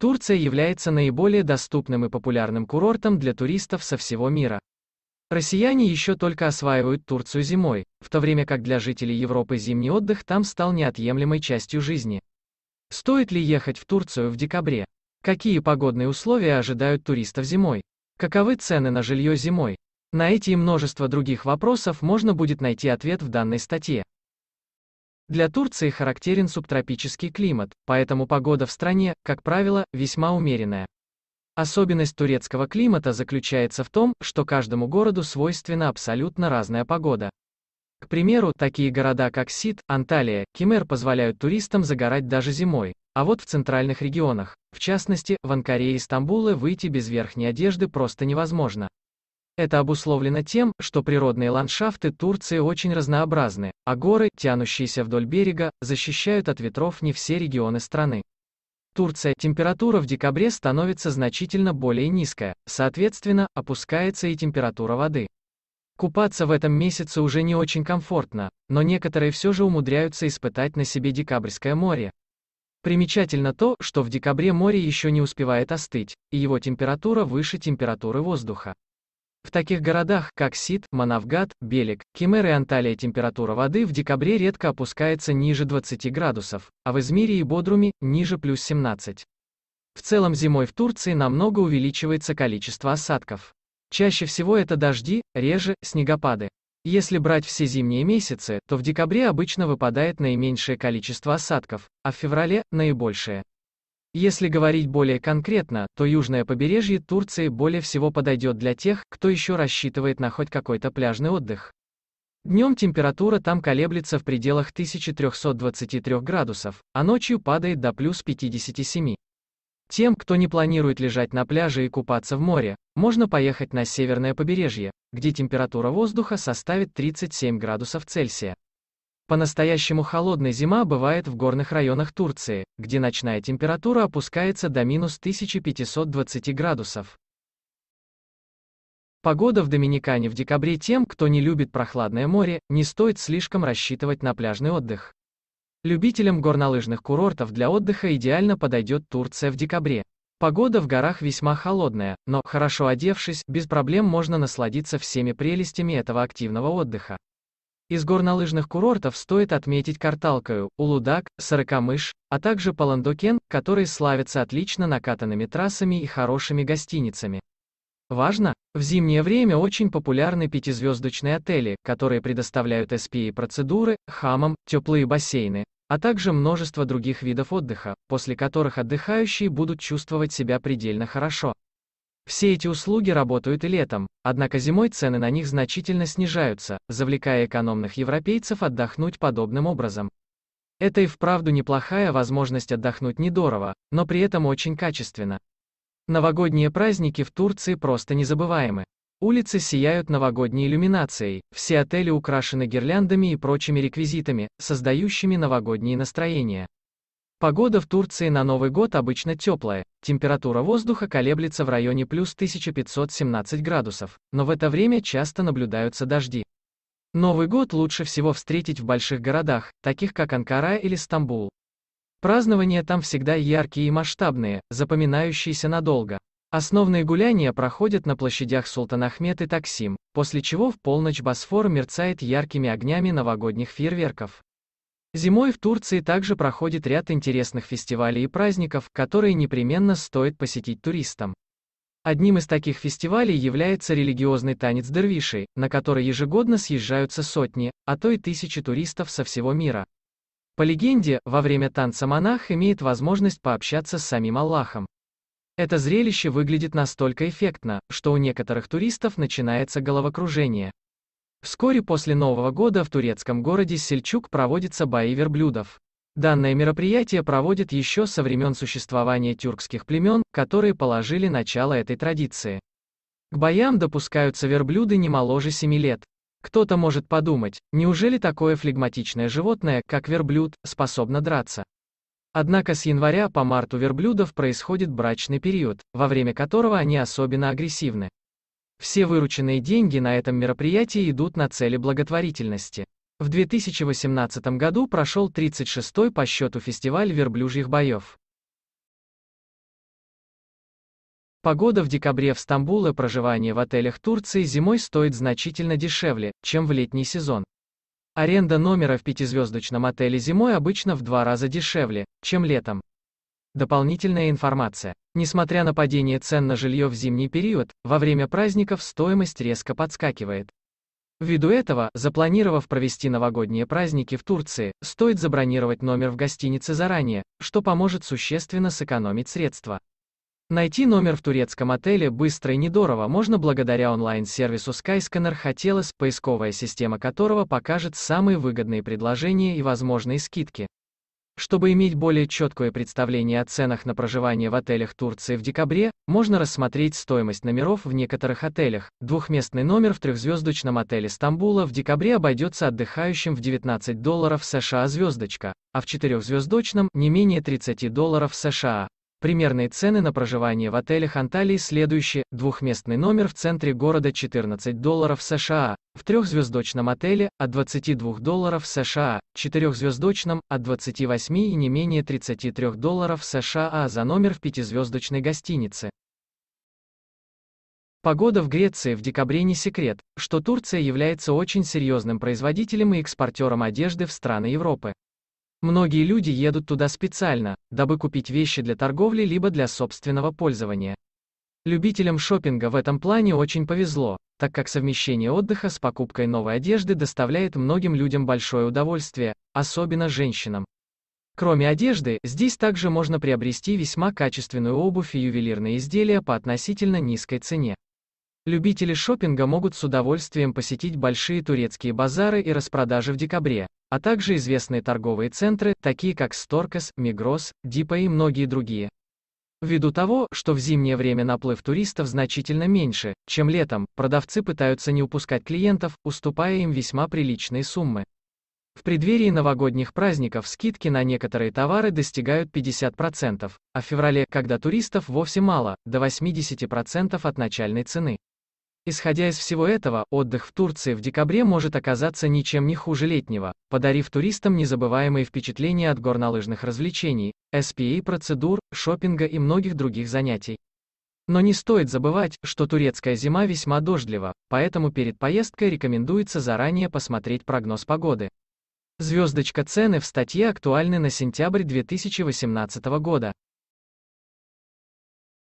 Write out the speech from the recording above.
Турция является наиболее доступным и популярным курортом для туристов со всего мира. Россияне еще только осваивают Турцию зимой, в то время как для жителей Европы зимний отдых там стал неотъемлемой частью жизни. Стоит ли ехать в Турцию в декабре? Какие погодные условия ожидают туристов зимой? Каковы цены на жилье зимой? На эти и множество других вопросов можно будет найти ответ в данной статье. Для Турции характерен субтропический климат, поэтому погода в стране, как правило, весьма умеренная. Особенность турецкого климата заключается в том, что каждому городу свойственна абсолютно разная погода. К примеру, такие города как Сид, Анталия, Кимер позволяют туристам загорать даже зимой, а вот в центральных регионах, в частности, в Анкаре и Стамбуле выйти без верхней одежды просто невозможно. Это обусловлено тем, что природные ландшафты Турции очень разнообразны, а горы, тянущиеся вдоль берега, защищают от ветров не все регионы страны. Турция температура в декабре становится значительно более низкая, соответственно, опускается и температура воды. Купаться в этом месяце уже не очень комфортно, но некоторые все же умудряются испытать на себе декабрьское море. Примечательно то, что в декабре море еще не успевает остыть, и его температура выше температуры воздуха. В таких городах, как Сид, Манавгат, Белик, Кемер и Анталия температура воды в декабре редко опускается ниже 20 градусов, а в Измире и Бодруме – ниже плюс 17. В целом зимой в Турции намного увеличивается количество осадков. Чаще всего это дожди, реже – снегопады. Если брать все зимние месяцы, то в декабре обычно выпадает наименьшее количество осадков, а в феврале – наибольшее. Если говорить более конкретно, то южное побережье Турции более всего подойдет для тех, кто еще рассчитывает на хоть какой-то пляжный отдых. Днем температура там колеблется в пределах 1323 градусов, а ночью падает до плюс 57. Тем, кто не планирует лежать на пляже и купаться в море, можно поехать на северное побережье, где температура воздуха составит 37 градусов Цельсия. По-настоящему холодная зима бывает в горных районах Турции, где ночная температура опускается до минус 1520 градусов. Погода в Доминикане в декабре тем, кто не любит прохладное море, не стоит слишком рассчитывать на пляжный отдых. Любителям горнолыжных курортов для отдыха идеально подойдет Турция в декабре. Погода в горах весьма холодная, но, хорошо одевшись, без проблем можно насладиться всеми прелестями этого активного отдыха. Из горнолыжных курортов стоит отметить Карталкаю, Улудак, Сорокамыш, а также Паландокен, которые славятся отлично накатанными трассами и хорошими гостиницами. Важно, в зимнее время очень популярны пятизвездочные отели, которые предоставляют СПИ и процедуры хамам, теплые бассейны, а также множество других видов отдыха, после которых отдыхающие будут чувствовать себя предельно хорошо. Все эти услуги работают и летом, однако зимой цены на них значительно снижаются, завлекая экономных европейцев отдохнуть подобным образом. Это и вправду неплохая возможность отдохнуть недорого, но при этом очень качественно. Новогодние праздники в Турции просто незабываемы. Улицы сияют новогодней иллюминацией, все отели украшены гирляндами и прочими реквизитами, создающими новогодние настроения. Погода в Турции на Новый год обычно теплая, температура воздуха колеблется в районе плюс 1517 градусов, но в это время часто наблюдаются дожди. Новый год лучше всего встретить в больших городах, таких как Анкара или Стамбул. Празднования там всегда яркие и масштабные, запоминающиеся надолго. Основные гуляния проходят на площадях Султанахмет и Таксим, после чего в полночь Босфор мерцает яркими огнями новогодних фейерверков. Зимой в Турции также проходит ряд интересных фестивалей и праздников, которые непременно стоит посетить туристам. Одним из таких фестивалей является религиозный танец дервишей, на который ежегодно съезжаются сотни, а то и тысячи туристов со всего мира. По легенде, во время танца монах имеет возможность пообщаться с самим Аллахом. Это зрелище выглядит настолько эффектно, что у некоторых туристов начинается головокружение. Вскоре после Нового года в турецком городе Сельчук проводится бои верблюдов. Данное мероприятие проводит еще со времен существования тюркских племен, которые положили начало этой традиции. К боям допускаются верблюды не моложе 7 лет. Кто-то может подумать, неужели такое флегматичное животное, как верблюд, способно драться? Однако с января по март у верблюдов происходит брачный период, во время которого они особенно агрессивны. Все вырученные деньги на этом мероприятии идут на цели благотворительности. В 2018 году прошел 36-й по счету фестиваль верблюжьих боев. Погода в декабре в Стамбуле проживание в отелях Турции зимой стоит значительно дешевле, чем в летний сезон. Аренда номера в пятизвездочном отеле зимой обычно в два раза дешевле, чем летом. Дополнительная информация. Несмотря на падение цен на жилье в зимний период, во время праздников стоимость резко подскакивает. Ввиду этого, запланировав провести новогодние праздники в Турции, стоит забронировать номер в гостинице заранее, что поможет существенно сэкономить средства. Найти номер в турецком отеле быстро и недорого можно благодаря онлайн-сервису Skyscanner хотелось поисковая система которого покажет самые выгодные предложения и возможные скидки. Чтобы иметь более четкое представление о ценах на проживание в отелях Турции в декабре, можно рассмотреть стоимость номеров в некоторых отелях. Двухместный номер в трехзвездочном отеле Стамбула в декабре обойдется отдыхающим в 19 долларов США звездочка, а в четырехзвездочном – не менее 30 долларов США. Примерные цены на проживание в отелях Анталии следующие. Двухместный номер в центре города 14 долларов США, в трехзвездочном отеле от 22 долларов США, в четырехзвездочном от 28 и не менее 33 долларов США а за номер в пятизвездочной гостинице. Погода в Греции в декабре не секрет, что Турция является очень серьезным производителем и экспортером одежды в страны Европы. Многие люди едут туда специально, дабы купить вещи для торговли либо для собственного пользования. Любителям шопинга в этом плане очень повезло, так как совмещение отдыха с покупкой новой одежды доставляет многим людям большое удовольствие, особенно женщинам. Кроме одежды, здесь также можно приобрести весьма качественную обувь и ювелирные изделия по относительно низкой цене. Любители шопинга могут с удовольствием посетить большие турецкие базары и распродажи в декабре, а также известные торговые центры, такие как Storkas, Migros, Dipa и многие другие. Ввиду того, что в зимнее время наплыв туристов значительно меньше, чем летом, продавцы пытаются не упускать клиентов, уступая им весьма приличные суммы. В преддверии новогодних праздников скидки на некоторые товары достигают 50%, а в феврале, когда туристов вовсе мало, до 80% от начальной цены. Исходя из всего этого, отдых в Турции в декабре может оказаться ничем не хуже летнего, подарив туристам незабываемые впечатления от горнолыжных развлечений, SPA процедур, шопинга и многих других занятий. Но не стоит забывать, что турецкая зима весьма дождлива, поэтому перед поездкой рекомендуется заранее посмотреть прогноз погоды. Звездочка цены в статье актуальны на сентябрь 2018 года.